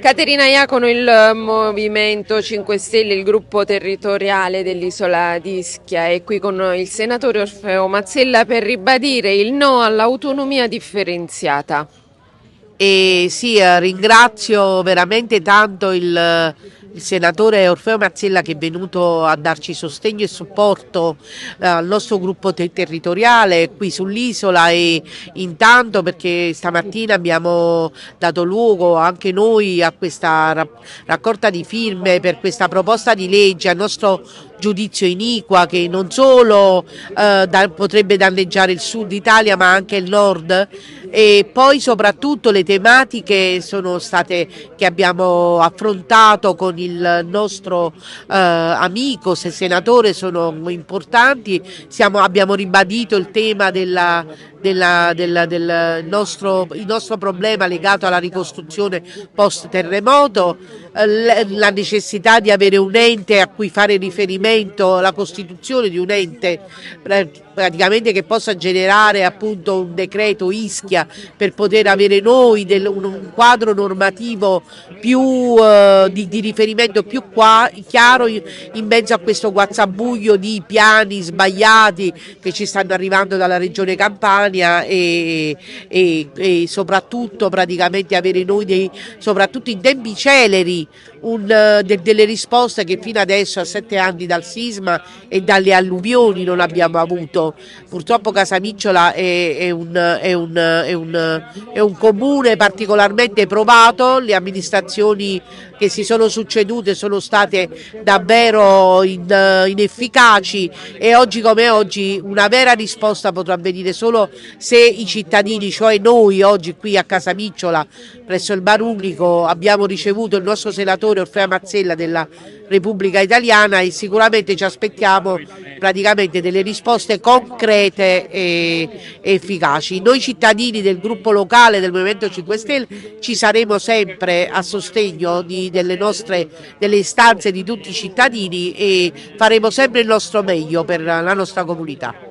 Caterina Iacono, il Movimento 5 Stelle, il gruppo territoriale dell'isola di Ischia è qui con il senatore Orfeo Mazzella per ribadire il no all'autonomia differenziata. E sì, eh, ringrazio veramente tanto il il senatore Orfeo Mazzella che è venuto a darci sostegno e supporto eh, al nostro gruppo te territoriale qui sull'isola e intanto perché stamattina abbiamo dato luogo anche noi a questa raccolta di firme per questa proposta di legge al nostro giudizio iniqua che non solo eh, da, potrebbe danneggiare il sud Italia ma anche il nord e poi soprattutto le tematiche state, che abbiamo affrontato con il nostro eh, amico se senatore sono importanti Siamo, abbiamo ribadito il tema della della, della, del nostro, il nostro problema legato alla ricostruzione post terremoto, la necessità di avere un ente a cui fare riferimento, la costituzione di un ente praticamente che possa generare appunto un decreto ischia per poter avere noi del, un, un, quadro normativo più eh, di, di, riferimento più qua, chiaro in, in mezzo a questo guazzabuglio di piani sbagliati che ci stanno arrivando dalla regione Campania Germania e, e, e soprattutto praticamente avere noi dei, soprattutto in tempi celeri un, de, delle risposte che fino adesso a sette anni dal sisma e dalle alluvioni non abbiamo avuto. Purtroppo Casamicciola è, è, un, è, un, è un, un comune particolarmente provato, le amministrazioni che si sono succedute sono state davvero in, inefficaci e oggi come oggi una vera risposta potrà avvenire solo se i cittadini, cioè noi oggi qui a Casa Casamicciola presso il bar Uglico abbiamo ricevuto il nostro senatore Orfea Mazzella della Repubblica Italiana e sicuramente ci aspettiamo praticamente delle risposte concrete e efficaci. Noi cittadini del gruppo locale del Movimento 5 Stelle ci saremo sempre a sostegno di, delle, nostre, delle istanze di tutti i cittadini e faremo sempre il nostro meglio per la nostra comunità.